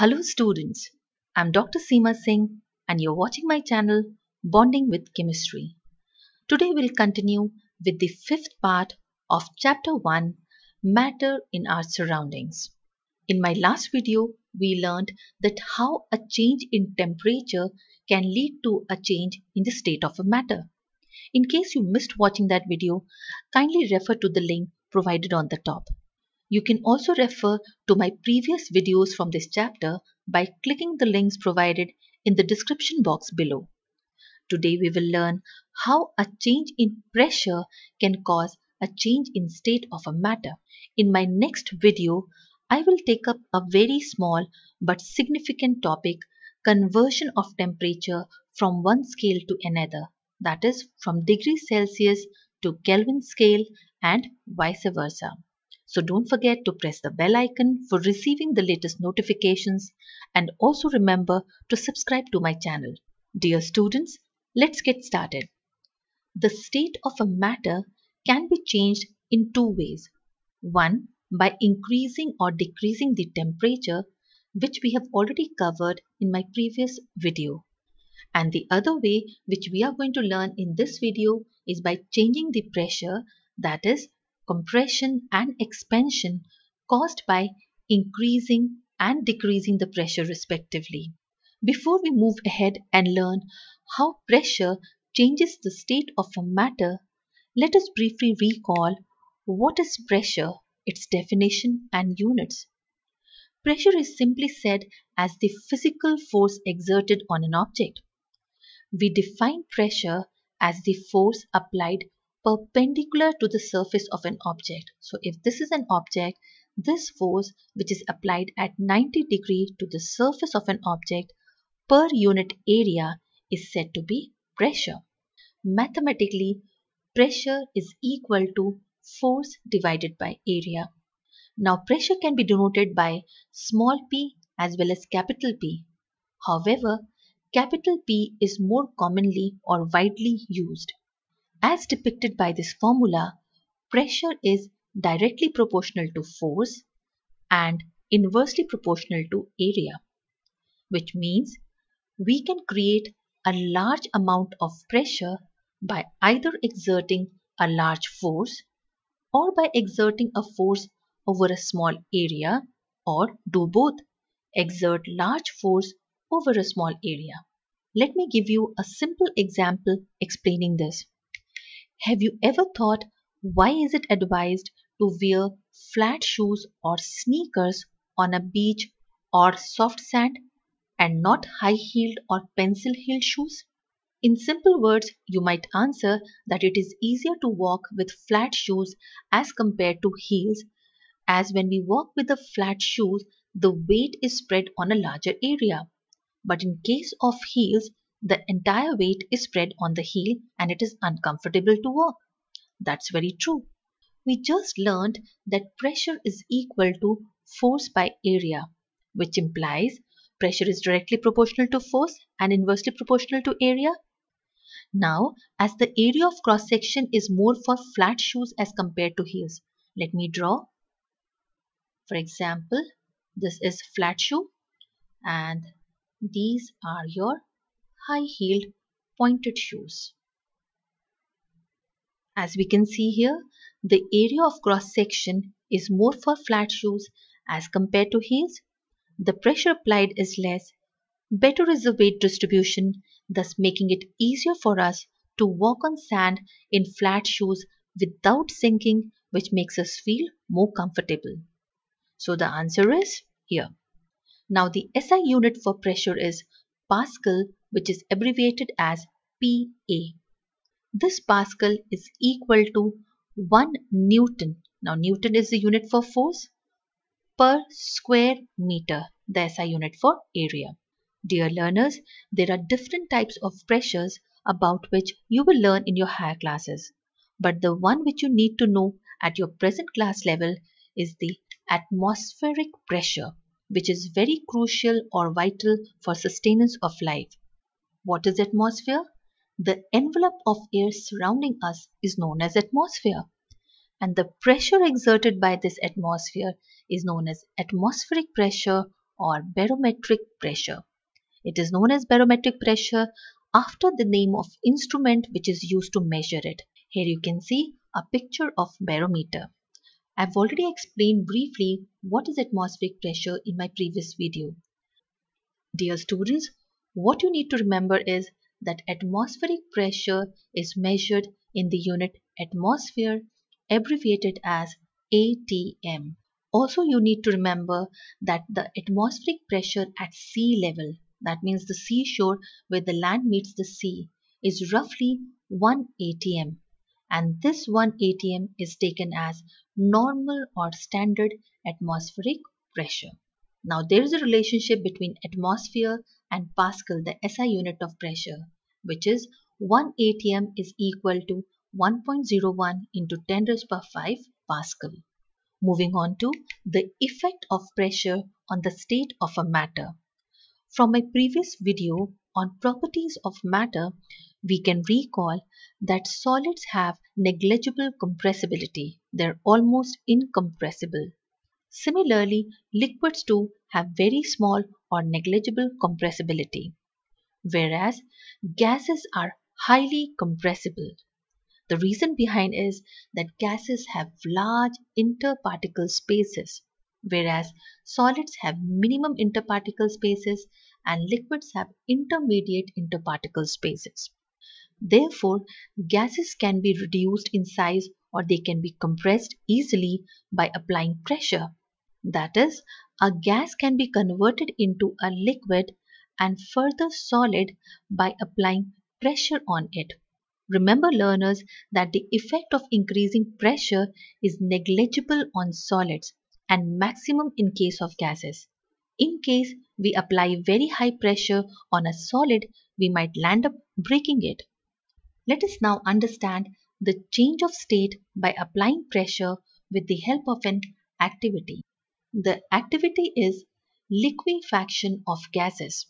Hello students, I'm Dr. Seema Singh and you're watching my channel Bonding with Chemistry. Today we'll continue with the fifth part of chapter 1 Matter in Our Surroundings. In my last video, we learned that how a change in temperature can lead to a change in the state of a matter. In case you missed watching that video, kindly refer to the link provided on the top. You can also refer to my previous videos from this chapter by clicking the links provided in the description box below. Today we will learn how a change in pressure can cause a change in state of a matter. In my next video, I will take up a very small but significant topic, conversion of temperature from one scale to another, that is from degrees Celsius to Kelvin scale and vice versa. So don't forget to press the bell icon for receiving the latest notifications and also remember to subscribe to my channel. Dear students, let's get started. The state of a matter can be changed in two ways. One, by increasing or decreasing the temperature, which we have already covered in my previous video. And the other way which we are going to learn in this video is by changing the pressure, that is compression and expansion caused by increasing and decreasing the pressure respectively. Before we move ahead and learn how pressure changes the state of a matter, let us briefly recall what is pressure, its definition and units. Pressure is simply said as the physical force exerted on an object. We define pressure as the force applied perpendicular to the surface of an object. So if this is an object, this force which is applied at 90 degree to the surface of an object per unit area is said to be pressure. Mathematically, pressure is equal to force divided by area. Now pressure can be denoted by small p as well as capital P. However, capital P is more commonly or widely used. As depicted by this formula, pressure is directly proportional to force and inversely proportional to area, which means we can create a large amount of pressure by either exerting a large force or by exerting a force over a small area or do both, exert large force over a small area. Let me give you a simple example explaining this. Have you ever thought why is it advised to wear flat shoes or sneakers on a beach or soft sand and not high-heeled or pencil-heeled shoes? In simple words, you might answer that it is easier to walk with flat shoes as compared to heels as when we walk with the flat shoes, the weight is spread on a larger area. But in case of heels, the entire weight is spread on the heel and it is uncomfortable to walk. That's very true. We just learned that pressure is equal to force by area, which implies pressure is directly proportional to force and inversely proportional to area. Now, as the area of cross section is more for flat shoes as compared to heels, let me draw. For example, this is flat shoe and these are your high-heeled pointed shoes. As we can see here, the area of cross-section is more for flat shoes as compared to heels. The pressure applied is less, better is the weight distribution, thus making it easier for us to walk on sand in flat shoes without sinking, which makes us feel more comfortable. So the answer is here. Now the SI unit for pressure is Pascal which is abbreviated as PA. This Pascal is equal to 1 Newton. Now Newton is the unit for force per square meter, the SI unit for area. Dear learners, there are different types of pressures about which you will learn in your higher classes. But the one which you need to know at your present class level is the atmospheric pressure, which is very crucial or vital for sustenance of life. What is atmosphere? The envelope of air surrounding us is known as atmosphere. And the pressure exerted by this atmosphere is known as atmospheric pressure or barometric pressure. It is known as barometric pressure after the name of instrument which is used to measure it. Here you can see a picture of barometer. I've already explained briefly what is atmospheric pressure in my previous video. Dear students, what you need to remember is that atmospheric pressure is measured in the unit atmosphere, abbreviated as ATM. Also, you need to remember that the atmospheric pressure at sea level, that means the seashore where the land meets the sea, is roughly 1 ATM. And this 1 ATM is taken as normal or standard atmospheric pressure. Now there is a relationship between atmosphere and Pascal, the SI unit of pressure, which is 1 atm is equal to 1.01 into 10 raised by 5 Pascal. Moving on to the effect of pressure on the state of a matter. From my previous video on properties of matter, we can recall that solids have negligible compressibility. They're almost incompressible. Similarly, liquids too have very small or negligible compressibility, whereas gases are highly compressible. The reason behind is that gases have large interparticle spaces, whereas solids have minimum interparticle spaces and liquids have intermediate interparticle spaces. Therefore, gases can be reduced in size or they can be compressed easily by applying pressure that is, a gas can be converted into a liquid and further solid by applying pressure on it. Remember learners that the effect of increasing pressure is negligible on solids and maximum in case of gases. In case we apply very high pressure on a solid, we might land up breaking it. Let us now understand the change of state by applying pressure with the help of an activity. The activity is liquefaction of gases.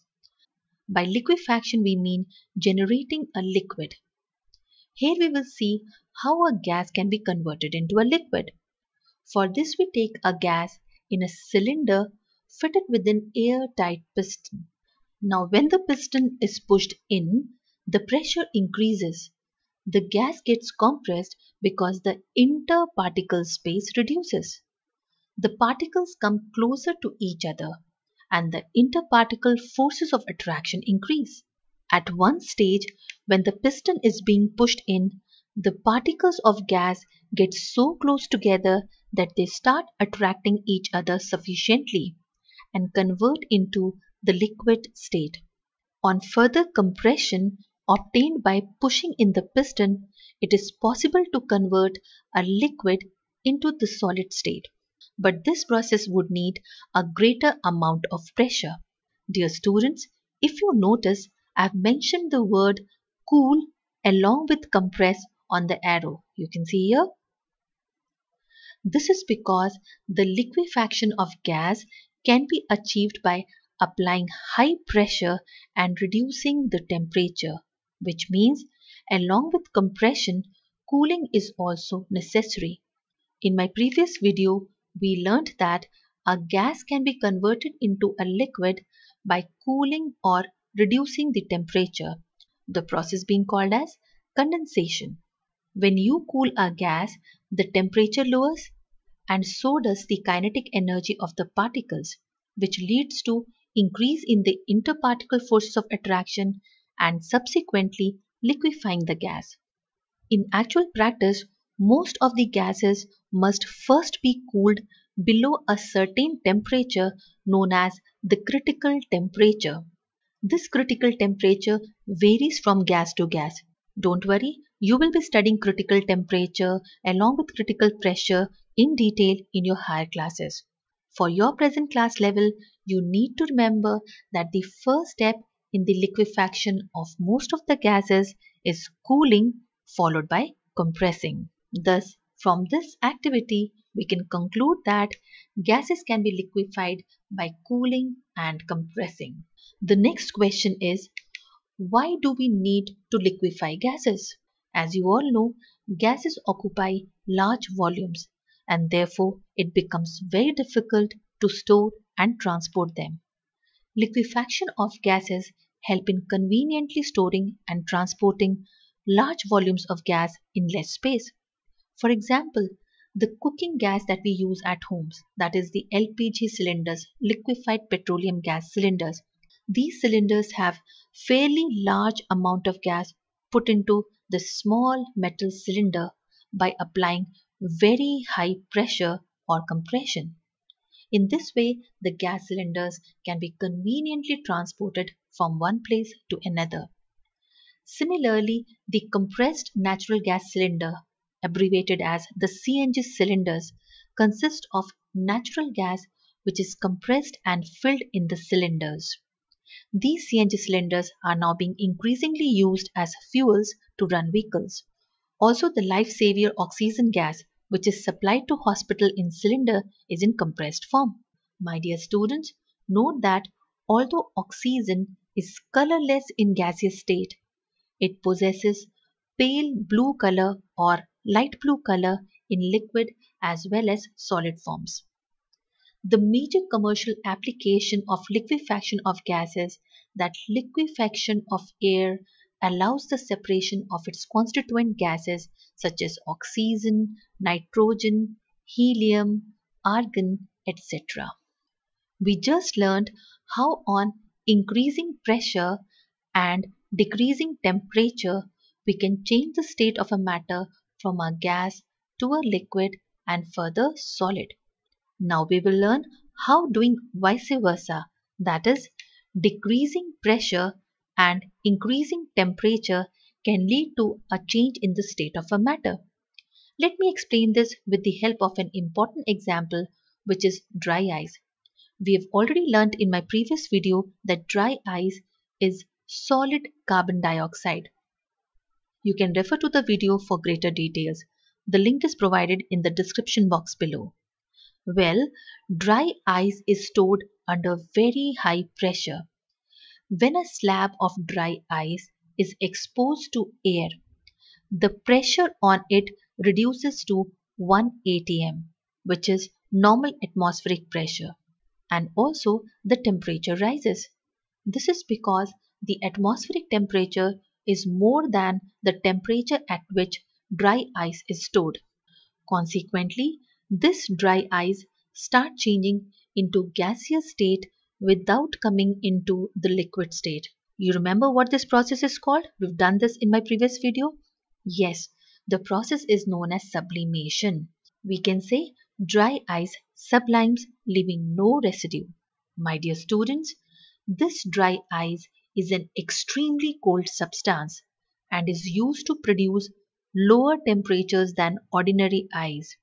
By liquefaction we mean generating a liquid. Here we will see how a gas can be converted into a liquid. For this we take a gas in a cylinder fitted with an airtight piston. Now when the piston is pushed in, the pressure increases. The gas gets compressed because the interparticle space reduces the particles come closer to each other and the interparticle forces of attraction increase. At one stage, when the piston is being pushed in, the particles of gas get so close together that they start attracting each other sufficiently and convert into the liquid state. On further compression obtained by pushing in the piston, it is possible to convert a liquid into the solid state but this process would need a greater amount of pressure. Dear students, if you notice, I have mentioned the word cool along with compress on the arrow. You can see here. This is because the liquefaction of gas can be achieved by applying high pressure and reducing the temperature, which means along with compression, cooling is also necessary. In my previous video, we learnt that a gas can be converted into a liquid by cooling or reducing the temperature, the process being called as condensation. When you cool a gas, the temperature lowers and so does the kinetic energy of the particles, which leads to increase in the interparticle forces of attraction and subsequently liquefying the gas. In actual practice, most of the gases must first be cooled below a certain temperature known as the critical temperature. This critical temperature varies from gas to gas. Don't worry, you will be studying critical temperature along with critical pressure in detail in your higher classes. For your present class level, you need to remember that the first step in the liquefaction of most of the gases is cooling followed by compressing. Thus, from this activity, we can conclude that gases can be liquefied by cooling and compressing. The next question is, why do we need to liquefy gases? As you all know, gases occupy large volumes and therefore it becomes very difficult to store and transport them. Liquefaction of gases help in conveniently storing and transporting large volumes of gas in less space. For example, the cooking gas that we use at homes, that is the LPG cylinders, liquefied petroleum gas cylinders, these cylinders have fairly large amount of gas put into the small metal cylinder by applying very high pressure or compression. In this way, the gas cylinders can be conveniently transported from one place to another. Similarly, the compressed natural gas cylinder abbreviated as the CNG cylinders, consist of natural gas which is compressed and filled in the cylinders. These CNG cylinders are now being increasingly used as fuels to run vehicles. Also, the lifesaver oxygen gas, which is supplied to hospital in cylinder, is in compressed form. My dear students, note that although oxygen is colorless in gaseous state, it possesses pale blue color or light blue color in liquid as well as solid forms. The major commercial application of liquefaction of gases that liquefaction of air allows the separation of its constituent gases such as oxygen, nitrogen, helium, argon, etc. We just learned how on increasing pressure and decreasing temperature we can change the state of a matter from a gas to a liquid and further solid. Now we will learn how doing vice versa that is decreasing pressure and increasing temperature can lead to a change in the state of a matter. Let me explain this with the help of an important example which is dry ice. We have already learnt in my previous video that dry ice is solid carbon dioxide you can refer to the video for greater details. The link is provided in the description box below. Well, dry ice is stored under very high pressure. When a slab of dry ice is exposed to air, the pressure on it reduces to 1 atm, which is normal atmospheric pressure, and also the temperature rises. This is because the atmospheric temperature is more than the temperature at which dry ice is stored. Consequently, this dry ice start changing into gaseous state without coming into the liquid state. You remember what this process is called? We've done this in my previous video. Yes, the process is known as sublimation. We can say dry ice sublimes leaving no residue. My dear students, this dry ice is an extremely cold substance and is used to produce lower temperatures than ordinary ice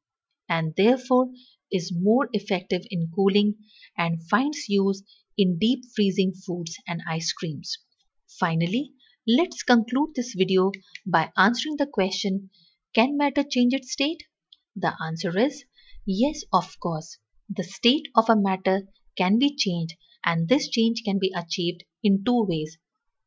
and therefore is more effective in cooling and finds use in deep freezing foods and ice creams. Finally, let's conclude this video by answering the question, can matter change its state? The answer is, yes of course. The state of a matter can be changed and this change can be achieved in two ways.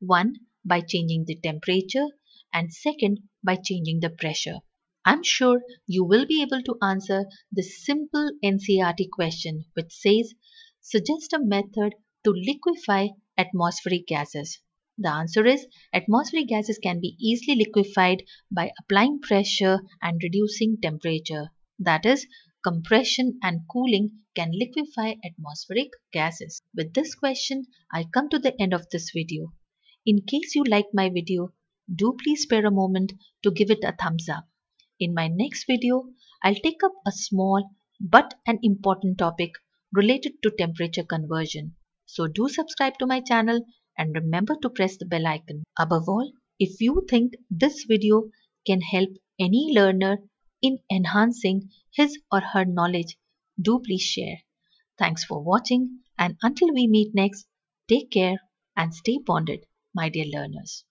One, by changing the temperature and second, by changing the pressure. I'm sure you will be able to answer this simple NCRT question which says, suggest a method to liquefy atmospheric gases. The answer is atmospheric gases can be easily liquefied by applying pressure and reducing temperature. That is, compression and cooling can liquefy atmospheric gases. With this question, I come to the end of this video. In case you like my video, do please spare a moment to give it a thumbs up. In my next video, I'll take up a small but an important topic related to temperature conversion. So do subscribe to my channel and remember to press the bell icon. Above all, if you think this video can help any learner in enhancing his or her knowledge, do please share. Thanks for watching and until we meet next, take care and stay bonded, my dear learners.